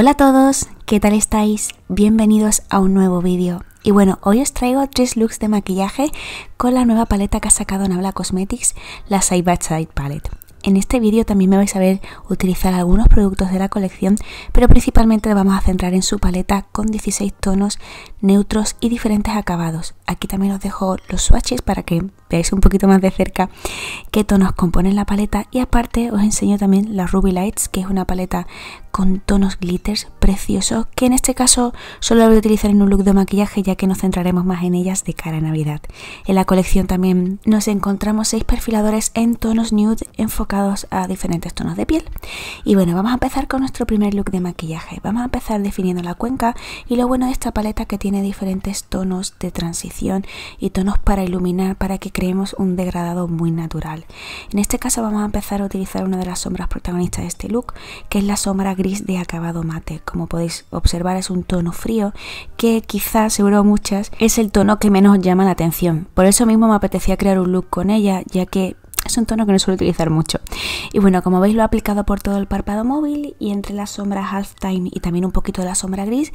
Hola a todos, ¿qué tal estáis? Bienvenidos a un nuevo vídeo. Y bueno, hoy os traigo tres looks de maquillaje con la nueva paleta que ha sacado Nabla Cosmetics, la Side by Side Palette. En este vídeo también me vais a ver utilizar algunos productos de la colección, pero principalmente vamos a centrar en su paleta con 16 tonos neutros y diferentes acabados. Aquí también os dejo los swatches para que veáis un poquito más de cerca qué tonos componen la paleta y aparte os enseño también la Ruby Lights que es una paleta con tonos glitters preciosos que en este caso solo voy a utilizar en un look de maquillaje ya que nos centraremos más en ellas de cara a Navidad. En la colección también nos encontramos seis perfiladores en tonos nude enfocados a diferentes tonos de piel. Y bueno, vamos a empezar con nuestro primer look de maquillaje. Vamos a empezar definiendo la cuenca y lo bueno de esta paleta que tiene diferentes tonos de transición y tonos para iluminar para que creemos un degradado muy natural. En este caso vamos a empezar a utilizar una de las sombras protagonistas de este look, que es la sombra gris de acabado mate. Como podéis observar es un tono frío que quizás, seguro muchas, es el tono que menos llama la atención. Por eso mismo me apetecía crear un look con ella, ya que es un tono que no suelo utilizar mucho. Y bueno, como veis lo he aplicado por todo el párpado móvil y entre las sombras time y también un poquito de la sombra gris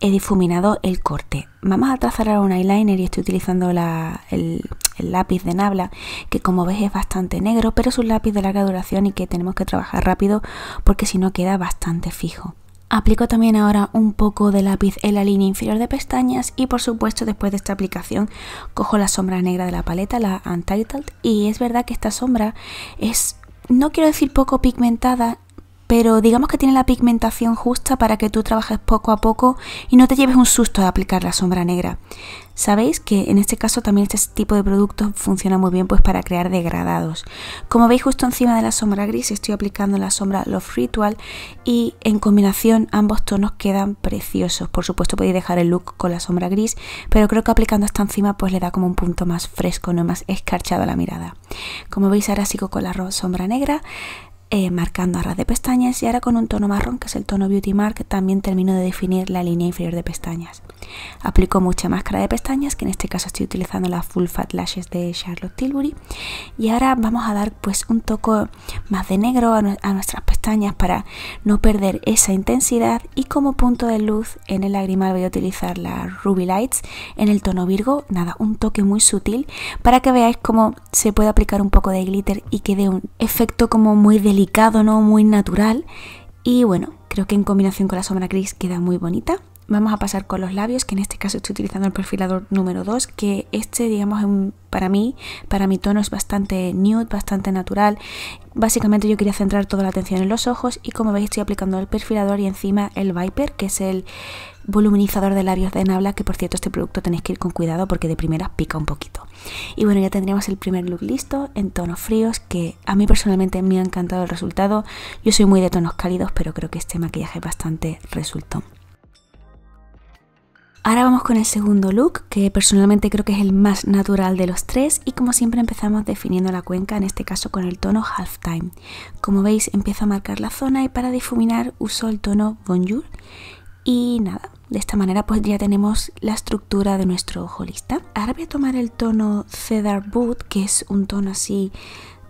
he difuminado el corte. Vamos a trazar ahora un eyeliner y estoy utilizando la, el, el lápiz de nabla, que como ves es bastante negro, pero es un lápiz de larga duración y que tenemos que trabajar rápido porque si no queda bastante fijo. Aplico también ahora un poco de lápiz en la línea inferior de pestañas y por supuesto después de esta aplicación cojo la sombra negra de la paleta, la Untitled, y es verdad que esta sombra es, no quiero decir poco pigmentada, pero digamos que tiene la pigmentación justa para que tú trabajes poco a poco y no te lleves un susto de aplicar la sombra negra. Sabéis que en este caso también este tipo de productos funciona muy bien pues para crear degradados. Como veis justo encima de la sombra gris estoy aplicando la sombra Love Ritual y en combinación ambos tonos quedan preciosos. Por supuesto podéis dejar el look con la sombra gris, pero creo que aplicando esta encima pues le da como un punto más fresco, no más escarchado a la mirada. Como veis ahora sigo con la sombra negra eh, marcando a ras de pestañas y ahora con un tono marrón que es el tono Beauty Mark también termino de definir la línea inferior de pestañas Aplico mucha máscara de pestañas, que en este caso estoy utilizando las Full Fat Lashes de Charlotte Tilbury. Y ahora vamos a dar pues un toco más de negro a, nuestras pestañas para no perder esa intensidad. Y como punto de luz en el lagrimal voy a utilizar la Ruby Lights en el tono Virgo. Nada, un toque muy sutil para que veáis cómo se puede aplicar un poco de glitter y quede un efecto como muy delicado, no muy natural. Y bueno, creo que en combinación con la sombra gris queda muy bonita vamos a pasar con los labios, que en este caso estoy utilizando el perfilador número 2, que este, digamos, para mí, para mi tono es bastante nude, bastante natural. Básicamente yo quería centrar toda la atención en los ojos y como veis estoy aplicando el perfilador y encima el Viper, que es el voluminizador de labios de Nabla, que por cierto este producto tenéis que ir con cuidado porque de primera pica un poquito. Y bueno, ya tendríamos el primer look listo en tonos fríos, que a mí personalmente me ha encantado el resultado. Yo soy muy de tonos cálidos, pero creo que este maquillaje bastante resultó. Ahora vamos con el segundo look, que personalmente creo que es el más natural de los tres y como siempre empezamos definiendo la cuenca, en este caso con el tono Half Time. Como veis empiezo a marcar la zona y para difuminar uso el tono Bonjour y nada, de esta manera pues ya tenemos la estructura de nuestro ojo lista. Ahora voy a tomar el tono Cedar Boot, que es un tono así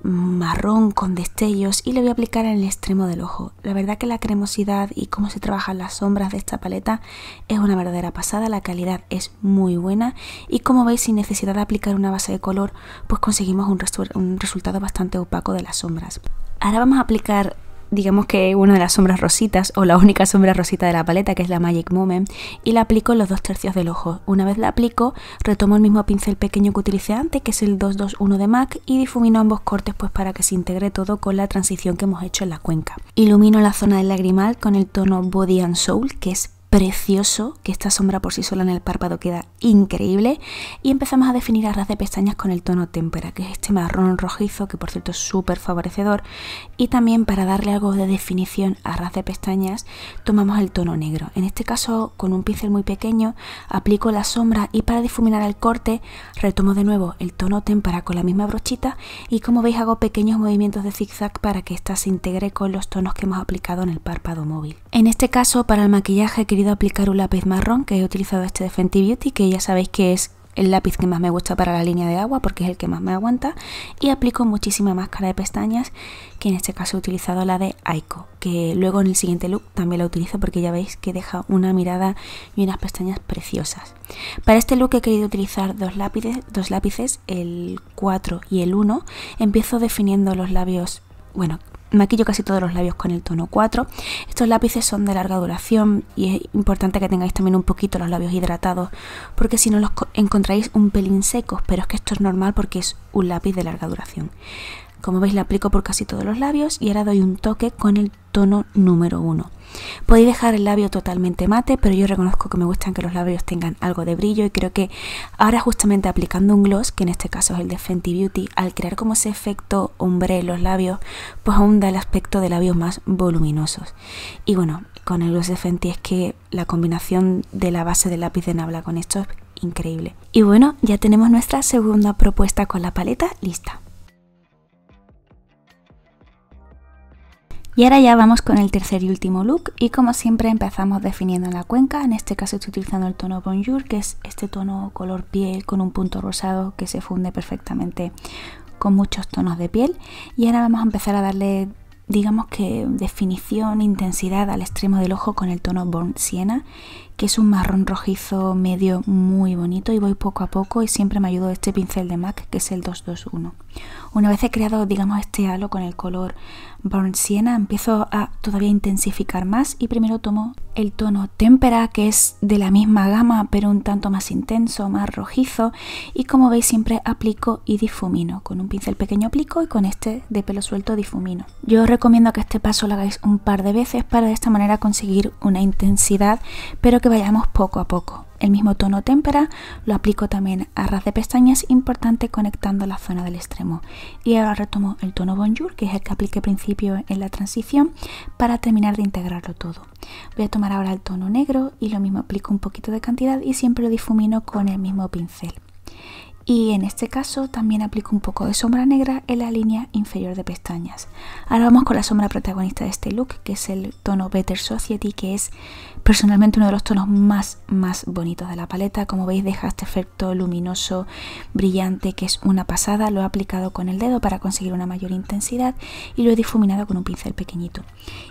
marrón con destellos y le voy a aplicar en el extremo del ojo. La verdad que la cremosidad y cómo se trabajan las sombras de esta paleta es una verdadera pasada, la calidad es muy buena y como veis sin necesidad de aplicar una base de color pues conseguimos un, un resultado bastante opaco de las sombras. Ahora vamos a aplicar digamos que una de las sombras rositas o la única sombra rosita de la paleta que es la Magic Moment y la aplico en los dos tercios del ojo. Una vez la aplico retomo el mismo pincel pequeño que utilicé antes que es el 221 de MAC y difumino ambos cortes pues para que se integre todo con la transición que hemos hecho en la cuenca. Ilumino la zona del lagrimal con el tono Body and Soul que es precioso, que esta sombra por sí sola en el párpado queda increíble. Y empezamos a definir ras de pestañas con el tono témpera, que es este marrón rojizo, que por cierto es súper favorecedor. Y también para darle algo de definición a ras de pestañas, tomamos el tono negro. En este caso, con un pincel muy pequeño, aplico la sombra y para difuminar el corte, retomo de nuevo el tono témpera con la misma brochita y como veis hago pequeños movimientos de zigzag para que esta se integre con los tonos que hemos aplicado en el párpado móvil. En este caso, para el maquillaje que querido aplicar un lápiz marrón que he utilizado este de Fenty Beauty que ya sabéis que es el lápiz que más me gusta para la línea de agua porque es el que más me aguanta y aplico muchísima máscara de pestañas que en este caso he utilizado la de Aiko que luego en el siguiente look también la utilizo porque ya veis que deja una mirada y unas pestañas preciosas para este look he querido utilizar dos lápices, dos lápices el 4 y el 1 empiezo definiendo los labios bueno, Maquillo casi todos los labios con el tono 4. Estos lápices son de larga duración y es importante que tengáis también un poquito los labios hidratados porque si no los encontráis un pelín secos, pero es que esto es normal porque es un lápiz de larga duración. Como veis la aplico por casi todos los labios y ahora doy un toque con el tono número 1. Podéis dejar el labio totalmente mate, pero yo reconozco que me gustan que los labios tengan algo de brillo y creo que ahora justamente aplicando un gloss, que en este caso es el de Fenty Beauty, al crear como ese efecto hombre en los labios, pues aún da el aspecto de labios más voluminosos. Y bueno, con el gloss de Fenty es que la combinación de la base del lápiz de nabla con esto es increíble. Y bueno, ya tenemos nuestra segunda propuesta con la paleta lista. Y ahora ya vamos con el tercer y último look y como siempre empezamos definiendo la cuenca, en este caso estoy utilizando el tono Bonjour que es este tono color piel con un punto rosado que se funde perfectamente con muchos tonos de piel y ahora vamos a empezar a darle digamos que definición, intensidad al extremo del ojo con el tono Born Siena que es un marrón rojizo medio muy bonito y voy poco a poco y siempre me ayudo este pincel de MAC que es el 221. Una vez he creado digamos este halo con el color Burnt Sienna empiezo a todavía intensificar más y primero tomo el tono Tempera que es de la misma gama pero un tanto más intenso, más rojizo y como veis siempre aplico y difumino. Con un pincel pequeño aplico y con este de pelo suelto difumino. Yo os recomiendo que este paso lo hagáis un par de veces para de esta manera conseguir una intensidad pero que vayamos poco a poco. El mismo tono témpera lo aplico también a ras de pestañas, importante conectando la zona del extremo. Y ahora retomo el tono Bonjour, que es el que apliqué principio en la transición, para terminar de integrarlo todo. Voy a tomar ahora el tono negro y lo mismo aplico un poquito de cantidad y siempre lo difumino con el mismo pincel y en este caso también aplico un poco de sombra negra en la línea inferior de pestañas. Ahora vamos con la sombra protagonista de este look que es el tono Better Society que es personalmente uno de los tonos más más bonitos de la paleta. Como veis deja este efecto luminoso brillante que es una pasada. Lo he aplicado con el dedo para conseguir una mayor intensidad y lo he difuminado con un pincel pequeñito.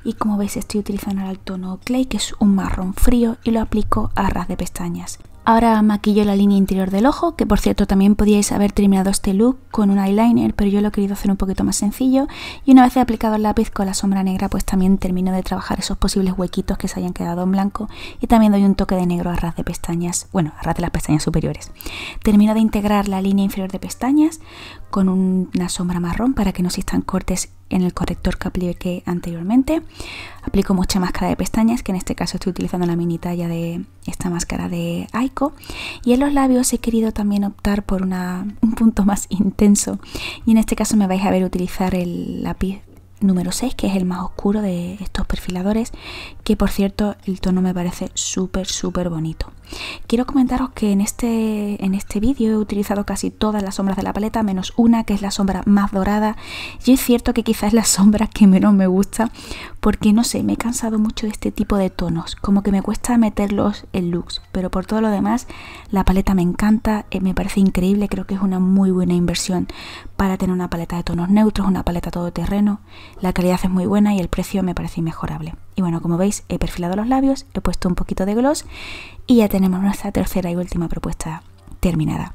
Y como veis estoy utilizando ahora el tono Clay que es un marrón frío y lo aplico a ras de pestañas. Ahora maquillo la línea interior del ojo, que por cierto también podíais haber terminado este look con un eyeliner, pero yo lo he querido hacer un poquito más sencillo. Y una vez he aplicado el lápiz con la sombra negra, pues también termino de trabajar esos posibles huequitos que se hayan quedado en blanco. Y también doy un toque de negro a ras de pestañas, bueno, a ras de las pestañas superiores. Termino de integrar la línea inferior de pestañas con una sombra marrón para que no existan cortes en el corrector que apliqué anteriormente. Aplico mucha máscara de pestañas, que en este caso estoy utilizando la mini talla de esta máscara de Aiko. Y en los labios he querido también optar por un punto más intenso. Y en este caso me vais a ver utilizar el lápiz número 6, que es el más oscuro de estos perfiladores, que por cierto el tono me parece súper, súper bonito. Quiero comentaros que en este, en este vídeo he utilizado casi todas las sombras de la paleta, menos una que es la sombra más dorada. Y es cierto que quizás es la sombra que menos me gusta porque no sé, me he cansado mucho de este tipo de tonos, como que me cuesta meterlos en looks, pero por todo lo demás la paleta me encanta, eh, me parece increíble, creo que es una muy buena inversión para tener una paleta de tonos neutros, una paleta todoterreno, la calidad es muy buena y el precio me parece inmejorable. Y bueno, como veis, he perfilado los labios, he puesto un poquito de gloss y ya tenemos nuestra tercera y última propuesta terminada.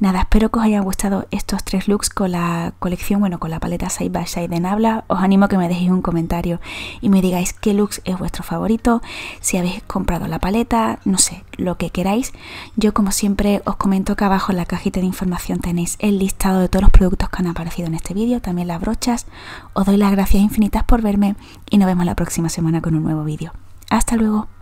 Nada, espero que os hayan gustado estos tres looks con la colección, bueno, con la paleta Side by Side de habla. Os animo a que me dejéis un comentario y me digáis qué looks es vuestro favorito, si habéis comprado la paleta, no sé, lo que queráis. Yo como siempre os comento que abajo en la cajita de información tenéis el listado de todos los productos que han aparecido en este vídeo, también las brochas. Os doy las gracias infinitas por verme y nos vemos la próxima semana con un nuevo vídeo. Hasta luego.